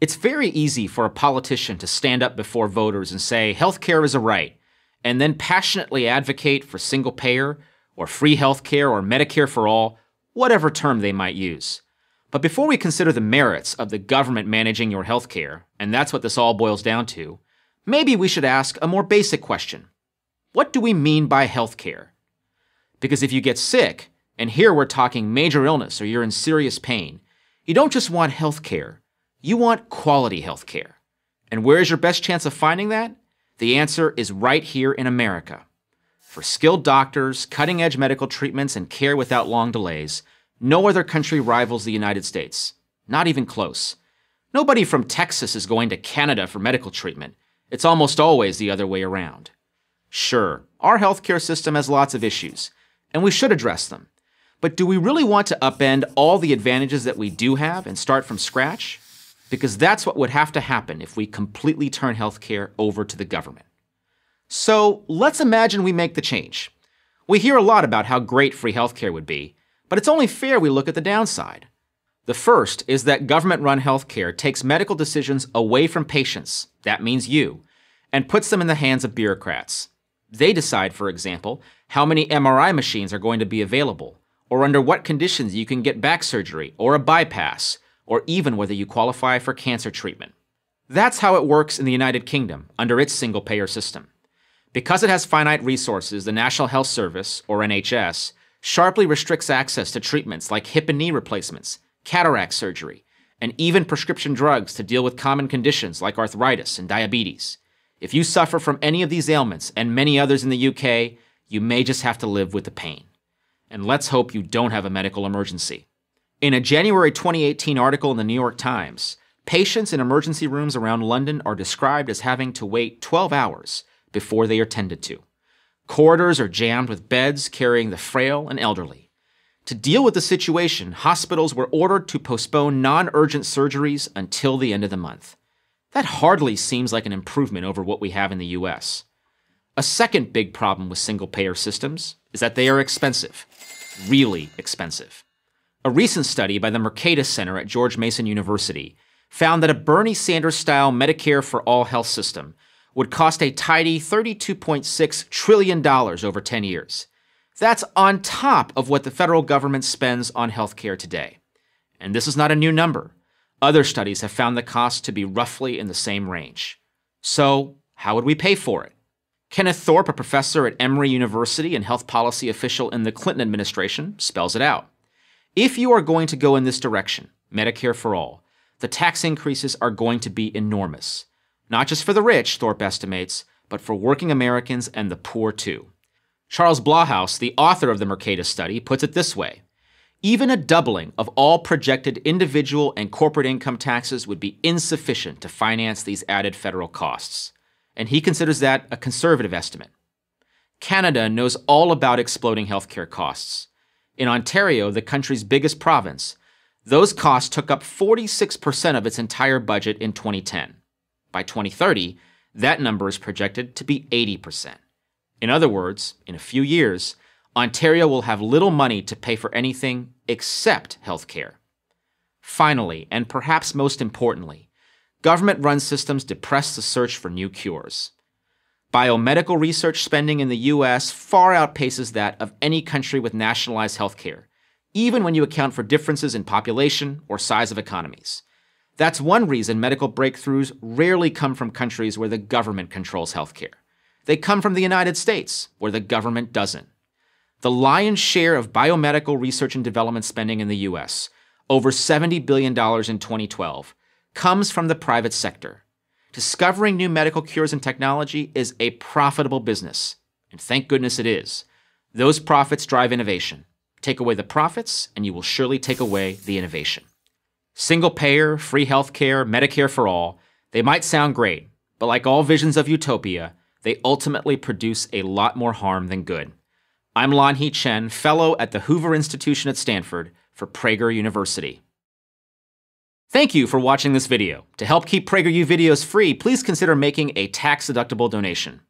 It's very easy for a politician to stand up before voters and say, healthcare is a right, and then passionately advocate for single payer or free healthcare or Medicare for all, whatever term they might use. But before we consider the merits of the government managing your healthcare, and that's what this all boils down to, maybe we should ask a more basic question. What do we mean by healthcare? Because if you get sick, and here we're talking major illness or you're in serious pain, you don't just want healthcare. You want quality health care. And where is your best chance of finding that? The answer is right here in America. For skilled doctors, cutting edge medical treatments, and care without long delays, no other country rivals the United States. Not even close. Nobody from Texas is going to Canada for medical treatment. It's almost always the other way around. Sure, our healthcare system has lots of issues, and we should address them. But do we really want to upend all the advantages that we do have and start from scratch? because that's what would have to happen if we completely turn healthcare over to the government. So let's imagine we make the change. We hear a lot about how great free healthcare would be, but it's only fair we look at the downside. The first is that government run healthcare takes medical decisions away from patients, that means you, and puts them in the hands of bureaucrats. They decide, for example, how many MRI machines are going to be available, or under what conditions you can get back surgery or a bypass, or even whether you qualify for cancer treatment. That's how it works in the United Kingdom under its single payer system. Because it has finite resources, the National Health Service, or NHS, sharply restricts access to treatments like hip and knee replacements, cataract surgery, and even prescription drugs to deal with common conditions like arthritis and diabetes. If you suffer from any of these ailments and many others in the UK, you may just have to live with the pain. And let's hope you don't have a medical emergency. In a January 2018 article in the New York Times, patients in emergency rooms around London are described as having to wait 12 hours before they are tended to. Corridors are jammed with beds carrying the frail and elderly. To deal with the situation, hospitals were ordered to postpone non urgent surgeries until the end of the month. That hardly seems like an improvement over what we have in the US. A second big problem with single payer systems is that they are expensive, really expensive. A recent study by the Mercatus Center at George Mason University found that a Bernie Sanders style Medicare for All health system would cost a tidy $32.6 trillion over 10 years. That's on top of what the federal government spends on healthcare today. And this is not a new number. Other studies have found the cost to be roughly in the same range. So, how would we pay for it? Kenneth Thorpe, a professor at Emory University and health policy official in the Clinton administration, spells it out. If you are going to go in this direction, Medicare for all, the tax increases are going to be enormous. Not just for the rich, Thorpe estimates, but for working Americans and the poor too. Charles Blahaus, the author of the Mercatus study, puts it this way Even a doubling of all projected individual and corporate income taxes would be insufficient to finance these added federal costs. And he considers that a conservative estimate. Canada knows all about exploding healthcare costs in Ontario, the country's biggest province, those costs took up 46% of its entire budget in 2010. By 2030, that number is projected to be 80%. In other words, in a few years, Ontario will have little money to pay for anything except health care. Finally, and perhaps most importantly, government run systems depress the search for new cures. Biomedical research spending in the US far outpaces that of any country with nationalized healthcare, even when you account for differences in population or size of economies. That's one reason medical breakthroughs rarely come from countries where the government controls healthcare. They come from the United States, where the government doesn't. The lion's share of biomedical research and development spending in the US, over $70 billion in 2012, comes from the private sector discovering new medical cures and technology is a profitable business. And thank goodness it is. Those profits drive innovation. Take away the profits, and you will surely take away the innovation. Single payer, free healthcare, Medicare for all, they might sound great, but like all visions of utopia, they ultimately produce a lot more harm than good. I'm Lon Hee Chen, fellow at the Hoover Institution at Stanford for Prager University. Thank you for watching this video. To help keep PragerU videos free, please consider making a tax-deductible donation.